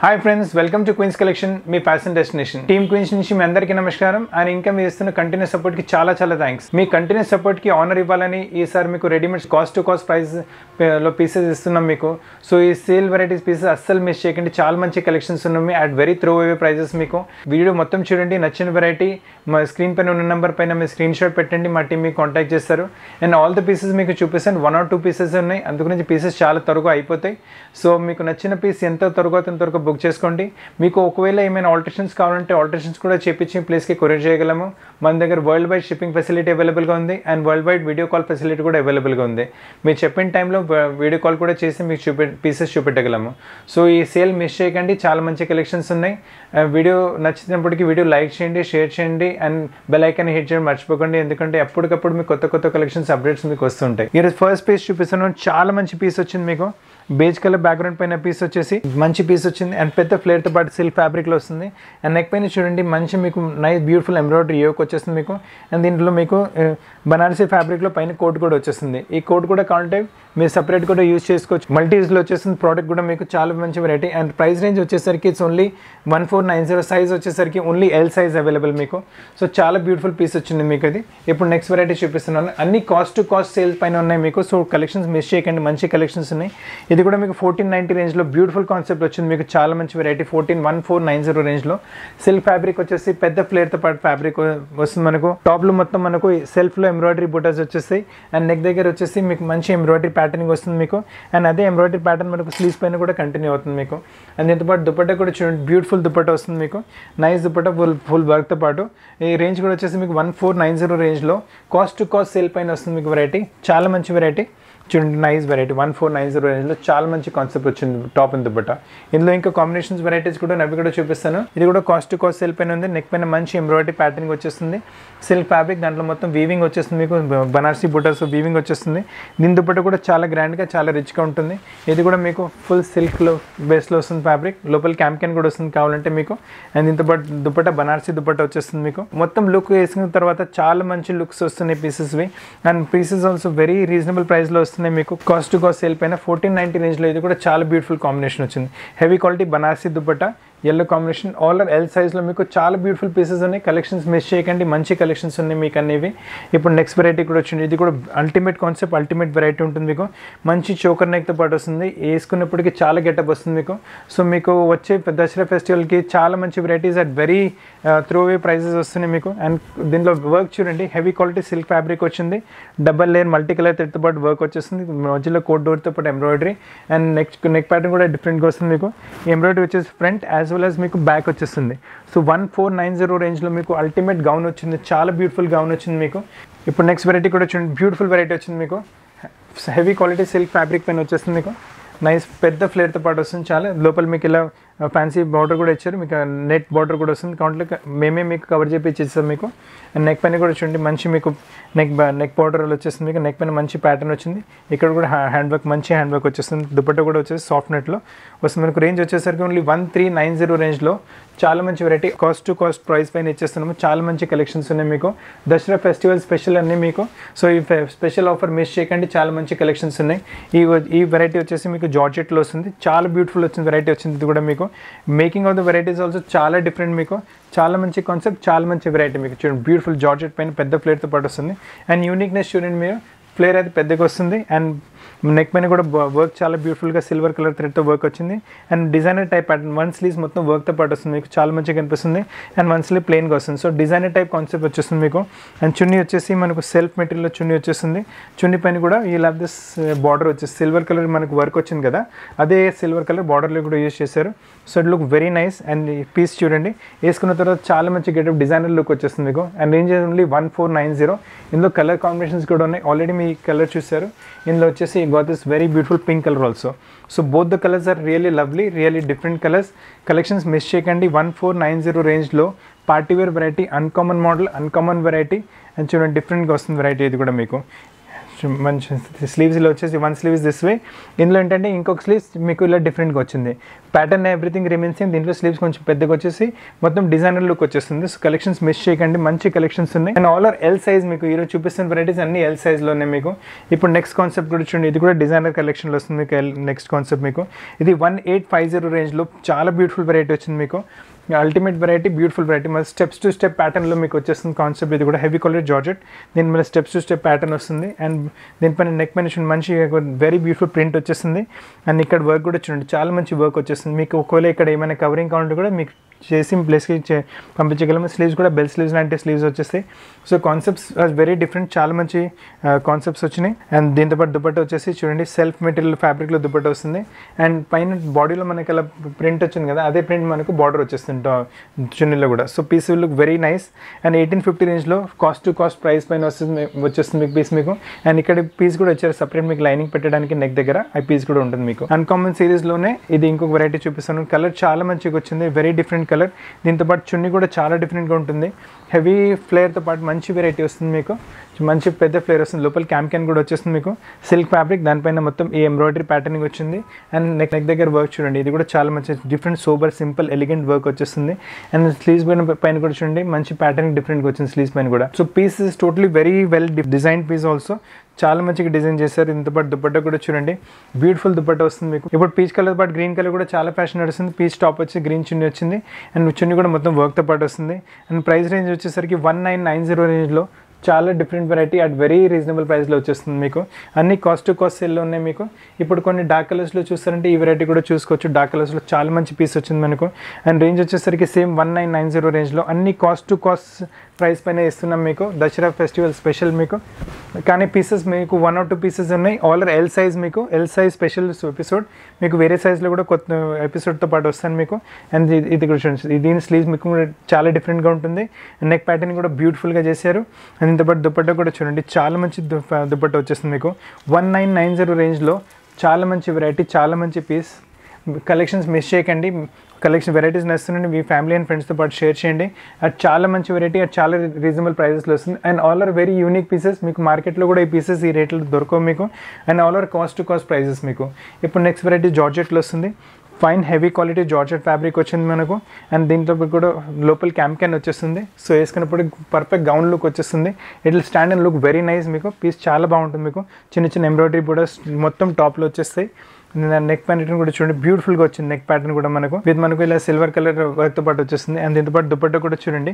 hi friends welcome to Queens collection మీ fashion destination team Queens నుంచి మీ అందరికీ నమస్కారం అండ్ ఇంకా మీరు ఇస్తున్న కంటిన్యూస్ సపోర్ట్కి చాలా చాలా థ్యాంక్స్ మీ కంటిన్యూస్ సపోర్ట్కి ఆనర్ ఇవ్వాలని ఈసారి మీకు readymade cost to cost price లో పీసెస్ ఇస్తున్నాం మీకు సో ఈ సేల్ వెరైటీస్ పీసెస్ అస్సలు మిస్ చేయకండి చాలా మంచి కలెక్షన్స్ ఉన్నాయి at very throw away prices మీకు వీడియో మొత్తం చూడండి నచ్చిన వెరైటీ మా స్క్రీన్ పైన ఉన్న నెంబర్ పైన మీ స్క్రీన్ షాట్ పెట్టండి మా టీం మీకు కాంటాక్ట్ చేస్తారు అండ్ ఆల్ ద పీసెస్ మీకు చూపిస్తాను వన్ ఆర్ టూ పీసెస్ ఉన్నాయి అందుకు నుంచి పీసెస్ చాలా త్వరగా అయిపోతాయి సో మీకు నచ్చిన పీస్ ఎంత త్వరగా త్వరగా బుక్ చేసుకోండి మీకు ఒకవేళ ఏమైనా ఆల్టరేషన్స్ కావాలంటే ఆల్టరేషన్స్ కూడా చేపించి ప్లేస్కి కొరియర్ చేయగలము మన దగ్గర వరల్డ్ వైడ్ షిప్పింగ్ ఫెసిలిటీ అవైలబుల్గా ఉంది and world wide video call facility కూడా అవైలబుల్గా ఉంది మీరు చెప్పిన టైంలో వీడియో కాల్ కూడా చేసి మీకు చూపె పీసెస్ చూపెట్టగలము సో ఈ సేల్ మిస్ చేయకండి చాలా మంచి కలెక్షన్స్ ఉన్నాయి వీడియో నచ్చినప్పటికీ వీడియో లైక్ చేయండి షేర్ చేయండి అండ్ బెల్ ఐకాన్ హిట్ చేయడం మర్చిపోకండి ఎందుకంటే ఎప్పటికప్పుడు మీకు కొత్త కొత్త కలెక్షన్స్ అప్డేట్స్ మీకు వస్తుంటాయి ఈరోజు ఫస్ట్ పీస్ చూపిస్తున్నాను చాలా మంచి పీస్ వచ్చింది మీకు బేజ్ కలర్ బ్యాక్గ్రౌండ్ పైన పీస్ వచ్చేసి మంచి పీస్ వచ్చింది అండ్ పెద్ద ఫ్లేర్తో పాటు సిల్క్ ఫ్యాబ్రిక్లో వస్తుంది అండ్ నెక్ పైన చూడండి మంచి మీకు నైస్ బ్యూటిఫుల్ ఎంబ్రాయిడరీ యోక్ వచ్చేస్తుంది మీకు అండ్ దీంట్లో మీకు బనారసీ ఫ్యాబ్రిక్లో పైన కోట్ కూడా వచ్చేస్తుంది ఈ కోట్ కూడా కావాలంటే మీరు సపరేట్ కూడా యూజ్ చేసుకోవచ్చు మల్టీస్లో వచ్చేసింది ప్రోడక్ట్ కూడా మీకు చాలా మంచి వెరైటీ అండ్ ప్రైస్ రేంజ్ వచ్చేసరికి it's only one four nine zero size వచ్చేసరికి ఓన్లీ ఎల్ సైజ్ అవైలబుల్ మీకు సో చాలా బ్యూటిఫుల్ పీస్ వచ్చింది మీకు అది ఇప్పుడు నెక్స్ట్ వెరైటీ చూపిస్తున్నాను అన్ని కాస్ట్ టు కాస్ట్ సేల్స్ పైన ఉన్నాయి మీకు సో కలెక్షన్స్ మిస్ చేయకండి మంచి కలెక్షన్స్ ఉన్నాయి ఇది కూడా మీకు ఫోర్టీన్ నైంటీ రేంజ్లో బ్యూటిఫుల్ కాన్సెప్ట్ వచ్చింది మీకు చాలా మంచి variety fourteen one four nine zero రేంజ్లో సెల్ఫ్ ఫ్యాబ్రిక్ వచ్చేసి పెద్ద ఫ్లేర్తో పాటు ఫ్యాబ్రిక్ వస్తుంది మనకు టాప్లు మొత్తం మనకు సెల్ఫ్లో ఎంబ్రాయిడరీ బూటాస్ వచ్చేస్తాయి అండ్ నెక్ దగ్గర వచ్చేసి మీకు మంచి ఎంబ్రాయిడరీ ప్యాటర్నింగ్ వస్తుంది మీకు అండ్ అదే ఎంబ్రాయిడరీ ప్యాటర్న్ మనకు స్లీవ్స్ పైన కూడా కంటిన్యూ అవుతుంది మీకు అండ్ దీంతో పాటు దుపట్టా కూడా చూడండి బ్యూటిఫుల్ దుపట్టా వస్తుంది మీకు నైస్ దుపట్టా ఫుల్ ఫుల్ వర్క్తో పాటు ఈ రేంజ్ కూడా వచ్చేసి మీకు వన్ ఫోర్ నైన్ జీరో రేంజ్లో కాస్ట్ టు కాస్ట్ సేల్ పైన వస్తుంది మీకు వెరైటీ చాలా మంచి వెరైటీ చూడండి nice variety one four nine zero రేంజ్లో చాలా మంచి కాన్సెప్ట్ వచ్చింది టాప్ అండ్ దుపట్ట ఇందులో ఇంకా కాంబినేషన్స్ వెరైటీస్ కూడా నవ్వి కూడా చూపిస్తాను ఇది కూడా కాస్ట్ టు కాస్ట్ సెల్ పైన ఉంది నెక్ పైన మంచి ఎంబ్రాయిడరీ ప్యాటర్నింగ్ వచ్చేస్తుంది సిల్క్ ఫ్యాబ్రిక్ దాంట్లో మొత్తం వీవింగ్ వచ్చేస్తుంది మీకు బనార్సీ బుటర్స్ వీవింగ్ వచ్చేస్తుంది దీని దుపట్ట కూడా చాలా గ్రాండ్గా చాలా రిచ్గా ఉంటుంది ఇది కూడా మీకు ఫుల్ సిల్క్లో బేస్లో వస్తుంది ఫ్యాబ్రిక్ లోపల క్యాంపెయిన్ కూడా వస్తుంది కావాలంటే మీకు అండ్ దీంతో పాటు దుప్పట బనార్సీ దుప్పట వచ్చేస్తుంది మీకు మొత్తం లుక్ వేసిన తర్వాత చాలా మంచి లుక్స్ వస్తున్నాయి పీసెస్వి and pieces also very reasonable ప్రైస్లో వస్తుంది వస్తున్నాయి మీకు కాస్ట్ కాస్ట్ సేల్ పైన ఫోర్టీన్ నైన్టీ రేంజ్లో ఇది కూడా చాలా బ్యూటిఫుల్ కాంబినేషన్ వచ్చింది heavy quality Banarasi dupatta yellow combination all are L సైజ్లో మీకు చాలా బ్యూటిఫుల్ పీసెస్ ఉన్నాయి కలెక్షన్స్ మిస్ చేయకండి మంచి కలెక్షన్స్ ఉన్నాయి మీకు అనేవి ఇప్పుడు నెక్స్ట్ వెరైటీ కూడా వచ్చింది ఇది కూడా అల్టిమేట్ కాన్సెప్ట్ అల్టిమేట్ వెరైటీ ఉంటుంది మీకు మంచి చోకర్ నెక్తో పాటు వస్తుంది వేసుకున్నప్పటికీ చాలా గెటప్ వస్తుంది మీకు సో మీకు వచ్చే దసరా ఫెస్టివల్కి చాలా మంచి varieties at very throw away prices వస్తున్నాయి మీకు అండ్ దీనిలో వర్క్ చూడండి హెవీ క్వాలిటీ సిల్క్ ఫ్యాబ్రిక్ వచ్చింది డబల్ లేయర్ మల్టీ కలర్ థ్రెడ్తో పాటు వర్క్ వచ్చేస్తుంది మధ్యలో కోట్ డోర్తో పాటు embroidery and next neck pattern కూడా డిఫరెంట్గా వస్తుంది మీకు ఎంబ్రాయిడరీ వచ్చేసి ఫ్రంట్ యాజ్ వెల్ యాజ్ మీకు బ్యాక్ వచ్చేస్తుంది so one four nine zero రేంజ్లో మీకు అల్టిమేట్ గౌన్ వచ్చింది చాలా బ్యూటిఫుల్ గౌన్ వచ్చింది మీకు ఇప్పుడు నెక్స్ట్ వెరైటీ కూడా వచ్చింది బ్యూటిఫుల్ వెరైటీ వచ్చింది మీకు హెవీ క్వాలిటీ సిల్క్ ఫ్యాబ్రిక్ పైన వచ్చేస్తుంది మీకు నైస్ పెద్ద ఫ్లేర్తో పాటు వస్తుంది చాలా లోపల మీకు ఇలా ఫ్యాన్సీ బార్డర్ కూడా ఇచ్చారు మీకు నెట్ బార్డర్ కూడా వస్తుంది కాంట్లో మేమే మీకు కవర్ చేపి ఇచ్చేస్తాం మీకు నెక్ పైన కూడా చూడండి మంచి మీకు నెక్ నెక్ బార్డర్ వచ్చేస్తుంది మీకు నెక్ పైన మంచి ప్యాటర్న్ వచ్చింది ఇక్కడ కూడా హ్యాండ్ వర్క్ మంచి హ్యాండ్ వర్క్ వచ్చేస్తుంది దుపట్ట కూడా వచ్చేసి సాఫ్ట్ నెట్లో వస్తుంది మనకు రేంజ్ వచ్చేసరికి only one three nine zero రేంజ్లో చాలా మంచి variety cost to cost price పైన ఇచ్చేస్తున్నాము చాలా మంచి కలెక్షన్స్ ఉన్నాయి మీకు దసరా ఫెస్టివల్ స్పెషల్ అన్నీ మీకు సో ఈ స్పెషల్ ఆఫర్ మిస్ చేయకండి చాలా మంచి కలెక్షన్స్ ఉన్నాయి ఈ ఈ వెరైటీ వచ్చేసి మీకు జార్జెట్లో వస్తుంది చాలా బ్యూటిఫుల్ వచ్చింది వెరైటీ వచ్చింది ఇది కూడా మీకు making of the varieties also చాలా డిఫరెంట్ మీకు చాలా మంచి కాన్సెప్ట్ చాలా మంచి వెరైటీ మీకు చూడండి బ్యూటిఫుల్ జార్జెట్ పైన పెద్ద ఫ్లేర్తో పాటు వస్తుంది అండ్ యూనిక్నెస్ చూడండి మీరు ఫ్లేర్ అయితే పెద్దగా వస్తుంది అండ్ నెక్ పైన కూడా వర్క్ చాలా బ్యూటిఫుల్గా సిల్వర్ కలర్ థ్రెడ్తో వర్క్ వచ్చింది and designer type pattern one sleeves మొత్తం వర్క్తో పాటు వస్తుంది మీకు చాలా మంచిగా కనిపిస్తుంది అండ్ వన్ స్లీవ్ ప్లెయిన్గా వస్తుంది సో డిజైనర్ టైప్ కాన్సెప్ట్ వచ్చేస్తుంది మీకు అండ్ చున్నీ వచ్చేసి మనకు సెల్ఫ్ మెటీరియల్లో చున్నీ వచ్చేస్తుంది చున్నీ పైన కూడా ఈ ల్యాబ్ దిస్ బార్డర్ వచ్చేసి సిల్వర్ కలర్ మనకు వర్క్ వచ్చింది కదా అదే సిల్వర్ కలర్ బార్డర్లో కూడా యూజ్ చేశారు so it look very nice and piece చూడండి వేసుకున్న తర్వాత చాలా మంచి గెటప్ డిజైనర్ లుక్ వచ్చేస్తుంది మీకు and range only one four nine zero ఇందులో కలర్ కాంబినేషన్స్ కూడా ఉన్నాయి ఆల్రెడీ మీ కలర్ చూశారు ఇందులో వచ్చేసి see you got this very beautiful pink color also so both the colors are really lovely really different colors collections miss shakandi 1490 range low party wear variety uncommon model uncommon variety and children different costume variety make మంచి స్లీవ్స్లో వచ్చేసి one sleeves this way ఇందులో ఏంటంటే ఇంకొక sleeves మీకు ఇలా డిఫరెంట్గా వచ్చింది pattern everything remains దీంట్లో స్లీవ్స్ కొంచెం పెద్దగా వచ్చేసి మొత్తం డిజైనర్ లుక్ వచ్చేస్తుంది సో కలెక్షన్స్ మిస్ చేయకండి మంచి కలెక్షన్స్ ఉన్నాయి and all are L size మీకు ఈరోజు చూపిస్తున్న వెరైటీస్ అన్ని ఎల్ సైజ్లోనే మీకు ఇప్పుడు నెక్స్ట్ కాన్సెప్ట్ కూడా చూడండి ఇది కూడా డిజైనర్ కలెక్షన్లో వస్తుంది మీకు నెక్స్ట్ కాన్సెప్ట్ మీకు ఇది వన్ ఎయిట్ ఫైవ్ జీరో రేంజ్లో చాలా బ్యూటిఫుల్ వెరైటీ వచ్చింది మీకు అల్టిమేట్ వెరైటీ బ్యూటిఫుల్ వెరైటీ మళ్ళీ స్టెప్స్ టు స్టెప్ ప్యాటర్న్లో మీకు వచ్చేస్తుంది కాన్సెప్ట్ ఇది కూడా హెవీ కలర్ జార్జెట్ దీని మళ్ళీ స్టెప్స్ టు స్టెప్ ప్యాటర్న్ వస్తుంది అండ్ దీనిపైన నెక్ చూడండి మంచి వెరీ బ్యూటిఫుల్ ప్రింట్ వచ్చేస్తుంది అండ్ ఇక్కడ వర్క్ కూడా చూడండి చాలా మంచి వర్క్ వచ్చేస్తుంది మీకు ఒకవేళ ఇక్కడ ఏమైనా కవరింగ్ కావాలంటే కూడా మీకు చేసి బ్లెస్కి పంపించగలము స్లీవ్స్ కూడా బెల్ స్లీవ్స్ లాంటి స్లీవ్స్ వచ్చేస్తాయి సో కాన్సెప్ట్స్ వెరీ డిఫరెంట్ చాలా మంచి కాన్సెప్ట్స్ వచ్చినాయి అండ్ దీంతోపాటు దుపట్ట వచ్చేసి చూడండి సెల్ఫ్ మెటీరియల్ ఫ్యాబ్రిక్లో దుపట్ట వస్తుంది అండ్ పైన బాడీలో మనకి అలా ప్రింట్ వచ్చింది కదా అదే ప్రింట్ మనకు బార్డర్ వచ్చేస్తుంది చున్నీలో కూడా so piece look very nice and eighteen fifty రేంజ్లో కాస్ట్ టు కాస్ట్ ప్రైస్ పైన వస్తుంది వచ్చేస్తుంది మీకు పీస్ మీకు అండ్ ఇక్కడ పీస్ కూడా వచ్చారు సపరేట్ మీకు లైనింగ్ పెట్టడానికి నెక్ దగ్గర ఆ పీస్ కూడా ఉంటుంది మీకు అన్కామన్ సిరీస్లోనే ఇది ఇంకొక వెరైటీ చూపిస్తాను కలర్ చాలా మంచిగా వచ్చింది వెరీ డిఫరెంట్ కలర్ దీంతోపాటు చున్నీ కూడా చాలా డిఫరెంట్గా ఉంటుంది హెవీ ఫ్లేర్తో పాటు మంచి వెరైటీ వస్తుంది మీకు మంచి పెద్ద ఫ్లేర్ వస్తుంది లోపల క్యామ్కెన్ కూడా వచ్చేస్తుంది మీకు సిల్క్ ఫ్యాబ్రిక్ దానిపైన మొత్తం ఈ ఎంబ్రాయిడరీ ప్యాటర్నింగ్ వచ్చింది అండ్ నెక్ నెక్ దగ్గర వర్క్ చూడండి ఇది కూడా చాలా మంచి different super simple elegant work వచ్చేస్తుంది అండ్ స్లీవ్స్ పైన పైన కూడా చూడండి మంచి ప్యాటర్నింగ్ డిఫరెంట్గా వచ్చింది స్లీవ్స్ పైన కూడా so piece is totally very well design piece also చాలా మంచిగా డిజైన్ చేశారు ఇంత పాటు దుప్పట్ట కూడా చూడండి బ్యూటిఫుల్ దుప్పట్ట వస్తుంది మీకు ఇప్పుడు పీచ్ కలర్ పాటు గ్రీన్ కలర్ కూడా చాలా ఫ్యాషన్ నడుస్తుంది పీచ్ టాప్ వచ్చి గ్రీన్ చున్నీ వచ్చింది అండ్ చున్నీ కూడా మొత్తం వర్క్తో పాటు వస్తుంది అండ్ ప్రైస్ రేంజ్ వచ్చేసరికి వన్ నైన్ నైన్ జీరో రేంజ్లో చాలా different variety at very reasonable ప్రైస్లో వచ్చేస్తుంది మీకు అన్ని కాస్ట్ టు కాస్ట్ సెల్లో ఉన్నాయి మీకు ఇప్పుడు కొన్ని కలర్స్లో చూస్తారంటే ఈ వెరైటీ కూడా చూసుకోవచ్చు కలర్స్లో చాలా మంచి పీస్ వచ్చింది మనకు అండ్ రేంజ్ వచ్చేసరికి same one nine nine zero రేంజ్లో అన్ని కాస్ట్ టు కాస్ట్ ప్రైస్ పైన ఇస్తున్నాం మీకు దసరా ఫెస్టివల్ స్పెషల్ మీకు కానీ పీసెస్ మీకు వన్ ఆర్ టూ పీసెస్ ఉన్నాయి ఆల్ ఎల్ సైజ్ మీకు ఎల్ సైజ్ స్పెషల్ ఎపిసోడ్ మీకు వేరే సైజ్లో కూడా కొత్త ఎపిసోడ్తో పాటు వస్తాను మీకు అండ్ ఇది దీని స్లీవ్స్ మీకు చాలా డిఫరెంట్గా ఉంటుంది నెక్ ప్యాటర్న్ కూడా బ్యూటిఫుల్గా చేశారు అండ్ అండ్ దుపట్ కూడా చూడండి చాలా మంచి దుపట్ట వచ్చేస్తుంది మీకు వన్ నైన్ నైన్ జీరో రేంజ్లో చాలా మంచి వెరైటీ చాలా మంచి పీస్ కలెక్షన్స్ మిస్ చేయకండి కలెక్షన్ వెరైటీస్ నేస్తుండండి మీ ఫ్యామిలీ అండ్ ఫ్రెండ్స్తో పాటు షేర్ చేయండి అది చాలా మంచి వెరైటీ అది చాలా రీజనబుల్ ప్రైజెస్లో వస్తుంది and all are very unique pieces మీకు మార్కెట్లో కూడా ఈ పీసెస్ ఈ రేట్లో దొరకవు మీకు and all are cost to cost prices మీకు ఇప్పుడు నెక్స్ట్ వెరైటీ జార్జెట్లో వస్తుంది fine heavy quality georgette fabric వచ్చింది మనకు అండ్ దీంతో కూడా లోపల క్యాంప్ క్యాన్ వచ్చేస్తుంది సో వేసుకున్నప్పుడు పర్ఫెక్ట్ గౌన్ లుక్ వచ్చేస్తుంది it will stand and look very nice మీకు పీస్ చాలా బాగుంటుంది మీకు చిన్న చిన్న ఎంబ్రాయిడరీ కూడా మొత్తం టాప్లో వచ్చేస్తాయి నెక్ ప్యాటర్న్ కూడా చూడండి బ్యూటిఫుల్గా వచ్చింది నెక్ ప్యాటర్న్ కూడా మనకు విత్ మనకు ఇలా సిల్వర్ కలర్ వర్క్తో పాటు వచ్చేస్తుంది అండ్ దీంతో పాటు దుప్పట్ట కూడా చూడండి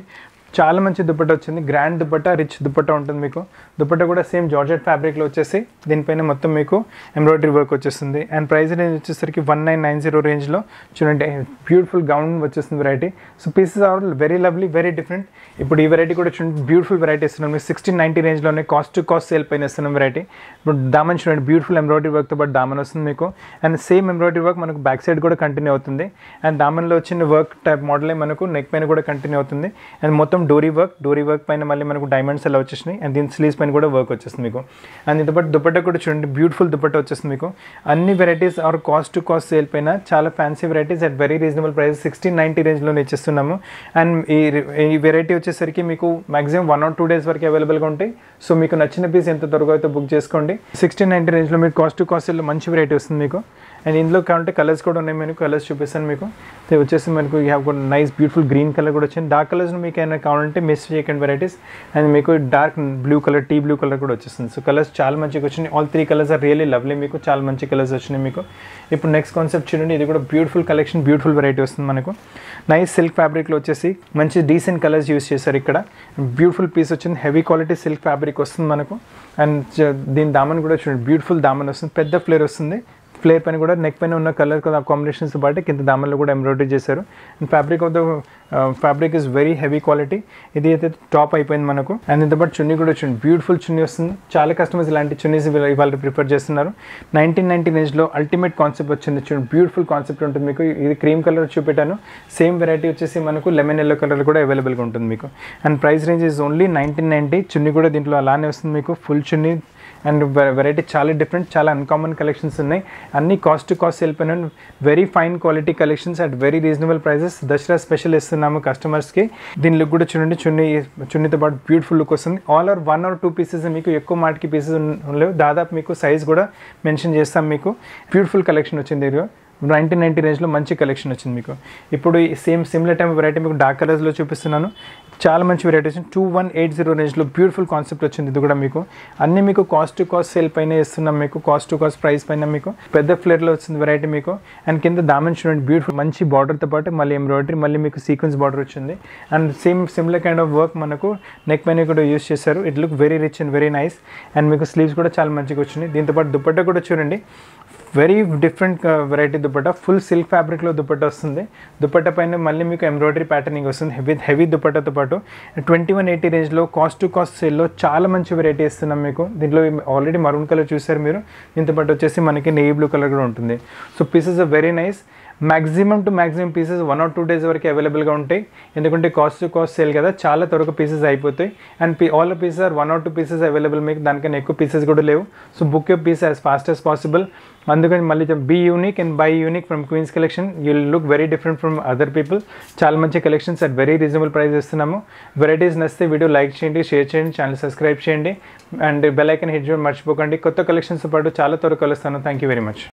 చాలా మంచి దుప్పట్ట వచ్చింది గ్రాండ్ దుపట్ట రిచ్ దుపట్ట ఉంటుంది మీకు దుప్పట్ట కూడా సేమ్ జార్జెట్ ఫ్యాబ్రిక్లో వచ్చేసి దీనిపైన మొత్తం మీకు ఎంబ్రాయిడరీ వర్క్ వచ్చేస్తుంది అండ్ ప్రైస్ రేంజ్ వచ్చేసరికి వన్ నైన్ నైన్ జీరో రేంజ్లో చూడండి బ్యూటిఫుల్ గౌన్ వచ్చేస్తుంది variety so pieces are very lovely very different ఇప్పుడు ఈ వెరైటీ కూడా చూడండి బ్యూటిఫుల్ వెరైటీ ఇస్తున్నాం మీకు సిక్స్టీన్ నైంటీ రేంజ్లోనే కాస్ట్ టు కాస్ట్ సేల్ పైన ఇస్తున్నాం వెరైటీ ఇప్పుడు దామన్ చూడండి బ్యూటిఫుల్ ఎంబ్రాయిడరీ వర్క్తో పాటు దామన్ వస్తుంది మీకు అండ్ సేమ్ ఎంబ్రాయిడరీ వర్క్ మనకు బ్యాక్ సైడ్ కూడా కంటిన్యూ అవుతుంది అండ్ దామన్లో వచ్చిన వర్క్ టైప్ మోడలే మనకు నెక్ పైన కూడా కంటిన్యూ అవుతుంది అండ్ మొత్తం మొత్తం డోరీ వర్క్ డోరీ వర్క్ పైన మళ్ళీ మనకు డైమండ్స్ ఎలా వచ్చేసినాయి అండ్ దీని స్లీవ్స్ పైన కూడా వర్క్ వచ్చేస్తుంది మీకు అండ్ దీంతో పాటు దుపట్టా కూడా చూడండి బ్యూటిఫుల్ దుపట్టా వచ్చేస్తుంది మీకు అన్ని varieties are cost to cost sale పైన చాలా fancy varieties at very reasonable price sixteen ninety రేంజ్లో ఇచ్చేస్తున్నాము అండ్ ఈ ఈ వెరైటీ వచ్చేసరికి మీకు maximum one or two days వరకు అవైలబుల్గా ఉంటాయి సో మీకు నచ్చిన పీస్ ఎంత త్వరగా అయితే బుక్ చేసుకోండి సిక్స్టీన్ నైంటీ రేంజ్లో మీకు కాస్ట్ టు కాస్ట్ మంచి వెరైటీ వస్తుంది మీకు అండ్ ఇందులో కావాలంటే కలర్స్ కూడా ఉన్నాయి మనకు కలర్స్ చూపిస్తాను మీకు వచ్చేసి మనకు you have nice beautiful green colour కూడా వచ్చింది డార్క్ కలర్స్ మీకు ఏమైనా కావాలంటే మిస్ చేయకండి వెరైటీస్ అండ్ మీకు డార్క్ బ్లూ కలర్ టీ బ్లూ కలర్ కూడా వచ్చేస్తుంది సో కలర్స్ చాలా మంచిగా వచ్చినాయి all three colours are really lovely మీకు చాలా మంచి కలర్స్ వచ్చినాయి మీకు ఇప్పుడు నెక్స్ట్ కాన్సెప్ట్ చూడండి ఇది కూడా బ్యూటిఫుల్ కలెక్షన్ బ్యూటిఫుల్ వెరైటీ వస్తుంది మనకు నైస్ సిల్క్ ఫ్యాబ్రిక్లో వచ్చేసి మంచి డీసెంట్ కలర్స్ యూస్ చేశారు ఇక్కడ బ్యూటిఫుల్ పీస్ వచ్చింది హెవీ క్వాలిటీ సిల్క్ ఫ్యాబ్రిక్ వస్తుంది మనకు అండ్ దీని దామన్ కూడా చూడండి బ్యూటిఫుల్ దామన్ వస్తుంది పెద్ద ఫ్లేర్ వస్తుంది ఫ్లేర్ పైన కూడా నెక్ పైన ఉన్న కలర్ కాంబినేషన్స్ బట్టి కింద దామల్లో కూడా ఎంబ్రాయిడరీ చేశారు and fabric of the fabric is very heavy quality ఇది అయితే టాప్ అయిపోయింది మనకు అండ్ దీంతో పాటు చున్నీ కూడా వచ్చింది బ్యూటిఫుల్ చున్నీ వస్తుంది చాలా కస్టమర్స్ ఇలాంటి చున్నీస్ ఇవాళ ప్రిఫర్ చేస్తున్నారు నైన్టీన్ నైన్టీ రేంజ్లో అల్టిమేట్ కాన్సెప్ట్ వచ్చింది చూడండి బ్యూటిఫుల్ కాన్సెప్ట్ ఉంటుంది మీకు ఇది క్రీమ్ కలర్ చూపెట్టాను సేమ్ వెరైటీ వచ్చేసి మనకు లెమన్ ఎల్లో కలర్ కూడా అవైలబుల్గా ఉంటుంది మీకు and price range is only nineteen ninety చున్నీ కూడా దీంట్లో అలానే వస్తుంది మీకు ఫుల్ చున్నీ అండ్ వెరైటీ చాలా డిఫరెంట్ చాలా అన్కామన్ కలెక్షన్స్ ఉన్నాయి అన్ని కాస్ట్ టు కాస్ట్ వెళ్ళిపోయిన very fine quality collections at very reasonable prices Dussehra special ఇస్తున్నాము కస్టమర్స్కి దీని లుక్ కూడా చూడండి చున్నీ చున్నీతో పాటు బ్యూటిఫుల్ లుక్ వస్తుంది all are one or two pieces మీకు ఎక్కువ మార్ట్కి పీసెస్ లేవు దాదాపు మీకు సైజ్ కూడా మెన్షన్ చేస్తాం మీకు బ్యూటిఫుల్ కలెక్షన్ వచ్చింది ఇదిగో నైన్టీన్ నైన్టీ రేంజ్లో మంచి కలెక్షన్ వచ్చింది మీకు ఇప్పుడు సేమ్ సిమిలర్ టైం వెరైటీ మీకు డార్క్ కలర్స్లో చూపిస్తున్నాను చాలా మంచి varieties two one eight zero రేంజ్లో బ్యూటిఫుల్ కాన్సెప్ట్ వచ్చింది ఇది కూడా మీకు అన్ని మీకు కాస్ట్ టు కాస్ట్ సేల్ పైన ఇస్తున్నాం మీకు కాస్ట్ టు కాస్ట్ ప్రైస్ పైన మీకు పెద్ద ఫ్లేర్లో వచ్చింది వెరైటీ మీకు అండ్ కింద దామన్ చూడండి బ్యూటిఫుల్ మంచి బార్డర్తో పాటు మళ్ళీ ఎంబ్రాయిడరీ మళ్ళీ మీకు సీక్వెన్స్ బార్డర్ వచ్చింది and same similar kind of work మనకు నెక్ పైన కూడా యూస్ చేశారు it look very rich and very nice and మీకు స్లీవ్స్ కూడా చాలా మంచిగా వచ్చింది దీంతోపాటు దుప్పట్టా కూడా చూడండి very different variety dupatta full silk ఫ్యాబ్రిక్లో దుపట్టా వస్తుంది దుపట్టా పైన మళ్ళీ మీకు ఎంబ్రాయిడరీ ప్యాటర్నింగ్ వస్తుంది విత్ హెవీ దుపట్టాతో పాటు ట్వంటీ వన్ ఎయిటీ రేంజ్లో కాస్ట్ టు కాస్ట్ సేల్లో చాలా మంచి వెరైటీ ఇస్తున్నాం మీకు దీంట్లో ఆల్రెడీ మరూన్ కలర్ చూసారు మీరు దీంతో పాటు వచ్చేసి మనకి నెయ్యి బ్లూ కలర్ కూడా ఉంటుంది so pieces are very nice maximum to maximum pieces one or two days వరకు అవైలబుల్గా ఉంటాయి ఎందుకంటే కాస్ట్ టు కాస్ట్ సేల్ కదా చాలా త్వరగా పీసెస్ అయిపోతాయి and all pieces are one or two pieces available మీకు దానికన్నా ఎక్కువ పీసెస్ కూడా లేవు so book you piece as fast as possible అందుకని మళ్ళీ be unique and buy unique from queens collection you look very different from other people చాలా మంచి collections at very reasonable price ఇస్తున్నాము వెరైటీస్ నచ్చితే వీడియో లైక్ చేయండి share చేయండి channel subscribe చేయండి and bell icon hit చేయడం మర్చిపోకండి కొత్త కలెక్షన్స్ పాటు చాలా త్వరగా కలుస్తాను థ్యాంక్ యూ వెరీ మచ్